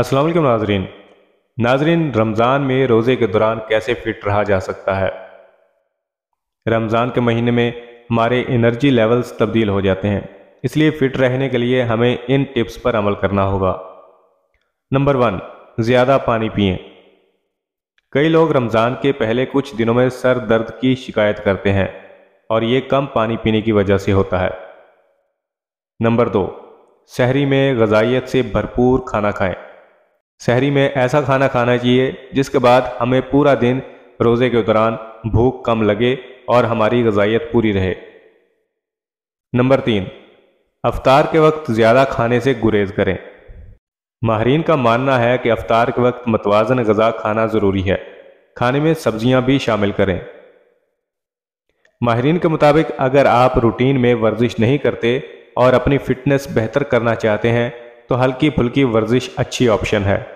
असलम नाजरीन नाजरीन रमज़ान में रोज़े के दौरान कैसे फिट रहा जा सकता है रमज़ान के महीने में हमारे एनर्जी लेवल्स तब्दील हो जाते हैं इसलिए फ़िट रहने के लिए हमें इन टिप्स पर अमल करना होगा नंबर वन ज़्यादा पानी पिएं कई लोग रमज़ान के पहले कुछ दिनों में सर दर्द की शिकायत करते हैं और ये कम पानी पीने की वजह से होता है नंबर दो शहरी में गजाइत से भरपूर खाना खाएं शहरी में ऐसा खाना खाना चाहिए जिसके बाद हमें पूरा दिन रोज़े के दौरान भूख कम लगे और हमारी गजाइत पूरी रहे नंबर तीन अफ्तार के वक्त ज़्यादा खाने से गुरेज करें माहरीन का मानना है कि अफ्तार के वक्त मतवाजन गज़ा खाना ज़रूरी है खाने में सब्जियां भी शामिल करें माहरीन के मुताबिक अगर आप रूटीन में वर्जिश नहीं करते और अपनी फ़िटनेस बेहतर करना चाहते हैं तो हल्की फुल्की वर्जिश अच्छी ऑप्शन है